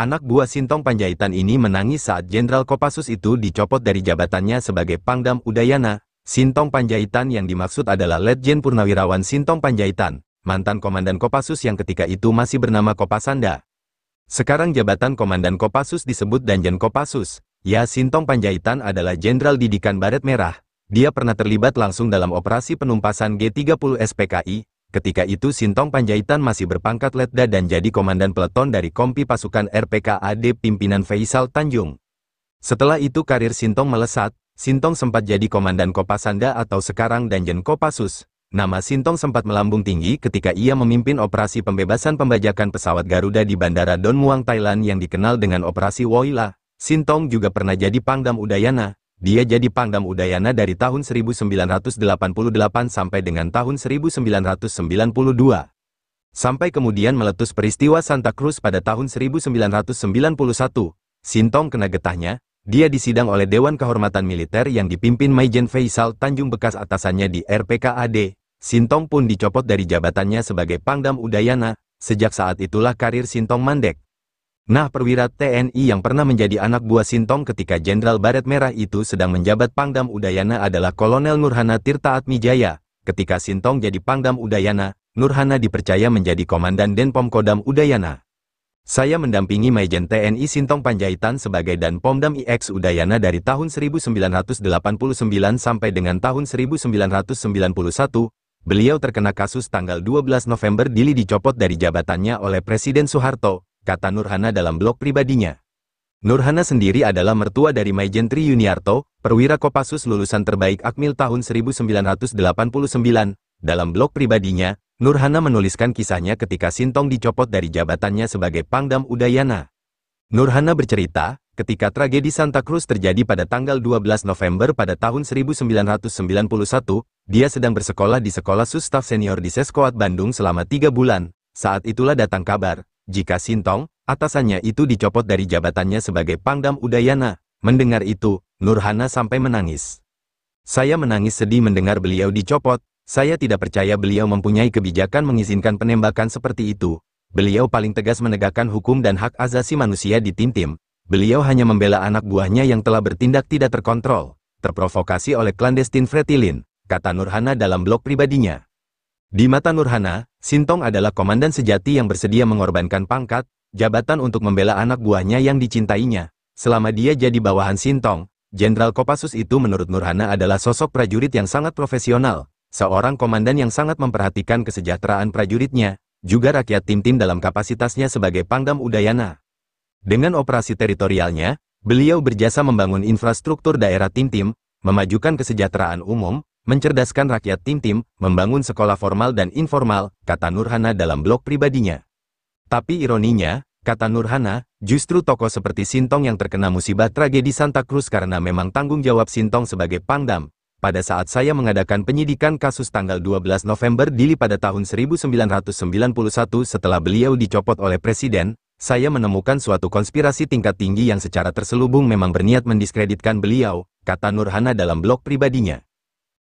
Anak buah Sintong Panjaitan ini menangis saat Jenderal Kopassus itu dicopot dari jabatannya sebagai Pangdam Udayana. Sintong Panjaitan yang dimaksud adalah Letjen Purnawirawan Sintong Panjaitan, mantan Komandan Kopassus yang ketika itu masih bernama Kopasanda. Sekarang jabatan Komandan Kopassus disebut Danjen Kopassus. Ya Sintong Panjaitan adalah Jenderal Didikan Baret Merah. Dia pernah terlibat langsung dalam operasi penumpasan G30 SPKI, Ketika itu Sintong Panjaitan masih berpangkat letda dan jadi komandan peleton dari kompi pasukan RPKAD pimpinan Faisal Tanjung. Setelah itu karir Sintong melesat, Sintong sempat jadi komandan Kopasanda atau sekarang Danjen Kopassus. Nama Sintong sempat melambung tinggi ketika ia memimpin operasi pembebasan pembajakan pesawat Garuda di Bandara Don Muang Thailand yang dikenal dengan Operasi Woyla. Sintong juga pernah jadi Pangdam Udayana, dia jadi Pangdam Udayana dari tahun 1988 sampai dengan tahun 1992. Sampai kemudian meletus peristiwa Santa Cruz pada tahun 1991, Sintong kena getahnya, dia disidang oleh Dewan Kehormatan Militer yang dipimpin Maijen Faisal Tanjung bekas atasannya di RPKAD. Sintong pun dicopot dari jabatannya sebagai Pangdam Udayana, sejak saat itulah karir Sintong mandek. Nah perwira TNI yang pernah menjadi anak buah Sintong ketika Jenderal Baret Merah itu sedang menjabat Pangdam Udayana adalah Kolonel Nurhana Tirta Atmijaya. Ketika Sintong jadi Pangdam Udayana, Nurhana dipercaya menjadi Komandan Denpom Kodam Udayana. Saya mendampingi Majen TNI Sintong Panjaitan sebagai Danpomdam IX Udayana dari tahun 1989 sampai dengan tahun 1991, beliau terkena kasus tanggal 12 November Dili dicopot dari jabatannya oleh Presiden Soeharto, kata Nurhana dalam blog pribadinya. Nurhana sendiri adalah mertua dari Maijen Tri Yuniarto, perwira Kopassus lulusan terbaik Akmil tahun 1989. Dalam blog pribadinya, Nurhana menuliskan kisahnya ketika Sintong dicopot dari jabatannya sebagai Pangdam Udayana. Nurhana bercerita, ketika tragedi Santa Cruz terjadi pada tanggal 12 November pada tahun 1991, dia sedang bersekolah di sekolah sustaf senior di Seskoat Bandung selama tiga bulan. Saat itulah datang kabar, jika Sintong, atasannya itu dicopot dari jabatannya sebagai Pangdam Udayana, mendengar itu, Nurhana sampai menangis. Saya menangis sedih mendengar beliau dicopot, saya tidak percaya beliau mempunyai kebijakan mengizinkan penembakan seperti itu. Beliau paling tegas menegakkan hukum dan hak asasi manusia di tim-tim. Beliau hanya membela anak buahnya yang telah bertindak tidak terkontrol, terprovokasi oleh klandestin Fretilin, kata Nurhana dalam blog pribadinya. Di mata Nurhana, Sintong adalah komandan sejati yang bersedia mengorbankan pangkat, jabatan untuk membela anak buahnya yang dicintainya. Selama dia jadi bawahan Sintong, Jenderal Kopassus itu menurut Nurhana adalah sosok prajurit yang sangat profesional, seorang komandan yang sangat memperhatikan kesejahteraan prajuritnya, juga rakyat tim-tim dalam kapasitasnya sebagai Pangdam Udayana. Dengan operasi teritorialnya, beliau berjasa membangun infrastruktur daerah tim-tim, memajukan kesejahteraan umum, mencerdaskan rakyat tim-tim, membangun sekolah formal dan informal, kata Nurhana dalam blog pribadinya. Tapi ironinya, kata Nurhana, justru tokoh seperti Sintong yang terkena musibah tragedi Santa Cruz karena memang tanggung jawab Sintong sebagai pangdam. Pada saat saya mengadakan penyidikan kasus tanggal 12 November Dili pada tahun 1991 setelah beliau dicopot oleh Presiden, saya menemukan suatu konspirasi tingkat tinggi yang secara terselubung memang berniat mendiskreditkan beliau, kata Nurhana dalam blog pribadinya.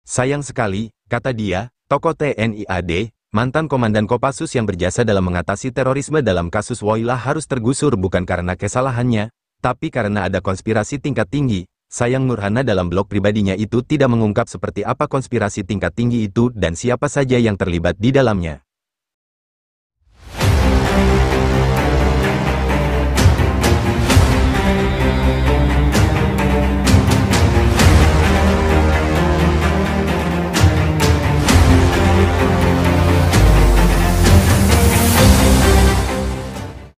Sayang sekali, kata dia, tokoh TNI AD, mantan Komandan Kopassus yang berjasa dalam mengatasi terorisme dalam kasus Woyla harus tergusur bukan karena kesalahannya, tapi karena ada konspirasi tingkat tinggi. Sayang Nurhana dalam blog pribadinya itu tidak mengungkap seperti apa konspirasi tingkat tinggi itu dan siapa saja yang terlibat di dalamnya.